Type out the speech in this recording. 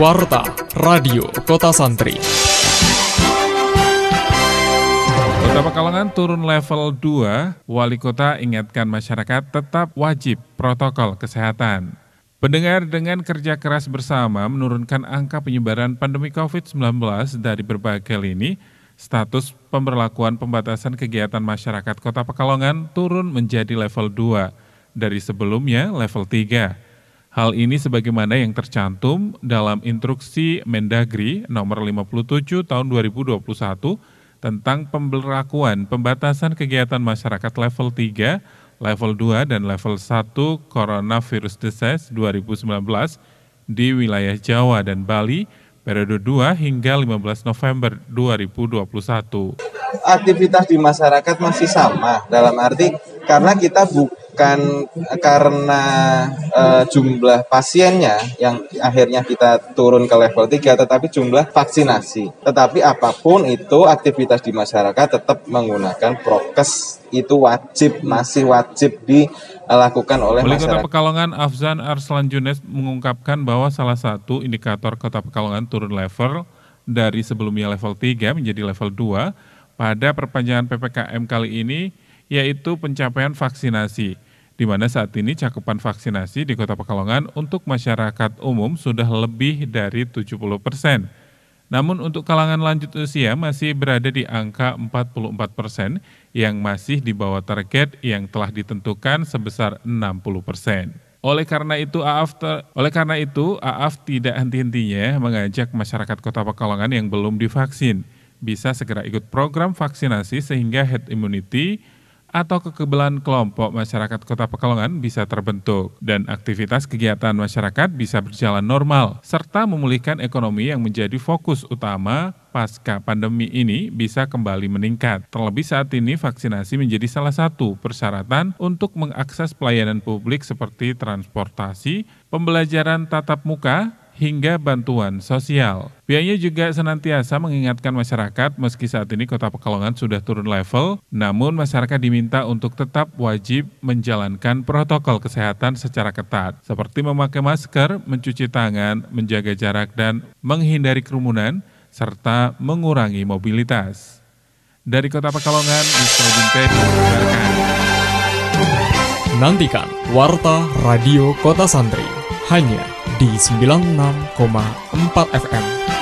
Warta Radio Kota Santri. Beberapa kalangan turun level 2, wali kota ingatkan masyarakat tetap wajib protokol kesehatan. Pendengar dengan kerja keras bersama menurunkan angka penyebaran pandemi COVID-19 dari berbagai lini, status pemberlakuan pembatasan kegiatan masyarakat kota Pekalongan turun menjadi level 2 dari sebelumnya level 3. Hal ini sebagaimana yang tercantum dalam instruksi Mendagri nomor 57 tahun 2021 tentang pemberlakuan pembatasan kegiatan masyarakat level 3, level 2 dan level 1 Coronavirus Disease 2019 di wilayah Jawa dan Bali periode 2 hingga 15 November 2021. Aktivitas di masyarakat masih sama dalam arti karena kita bu bukan karena uh, jumlah pasiennya yang akhirnya kita turun ke level 3 tetapi jumlah vaksinasi. Tetapi apapun itu aktivitas di masyarakat tetap menggunakan prokes itu wajib masih wajib dilakukan oleh Wali masyarakat. Kota Pekalongan Afzan Arslan Junes mengungkapkan bahwa salah satu indikator Kota Pekalongan turun level dari sebelumnya level 3 menjadi level 2 pada perpanjangan PPKM kali ini yaitu pencapaian vaksinasi di mana saat ini cakupan vaksinasi di Kota Pekalongan untuk masyarakat umum sudah lebih dari 70 persen. Namun untuk kalangan lanjut usia masih berada di angka 44 persen yang masih di bawah target yang telah ditentukan sebesar 60 persen. Oleh karena itu AAF ter, oleh karena itu AAF tidak henti-hentinya mengajak masyarakat Kota Pekalongan yang belum divaksin bisa segera ikut program vaksinasi sehingga herd immunity atau kekebalan kelompok masyarakat Kota Pekalongan bisa terbentuk dan aktivitas kegiatan masyarakat bisa berjalan normal serta memulihkan ekonomi yang menjadi fokus utama pasca pandemi ini bisa kembali meningkat. Terlebih saat ini vaksinasi menjadi salah satu persyaratan untuk mengakses pelayanan publik seperti transportasi, pembelajaran tatap muka, hingga bantuan sosial. Biayanya juga senantiasa mengingatkan masyarakat meski saat ini kota Pekalongan sudah turun level, namun masyarakat diminta untuk tetap wajib menjalankan protokol kesehatan secara ketat, seperti memakai masker, mencuci tangan, menjaga jarak, dan menghindari kerumunan, serta mengurangi mobilitas. Dari kota Pekalongan, Mr. Bintek Nantikan Warta Radio Kota Santri hanya di 96,4 FM.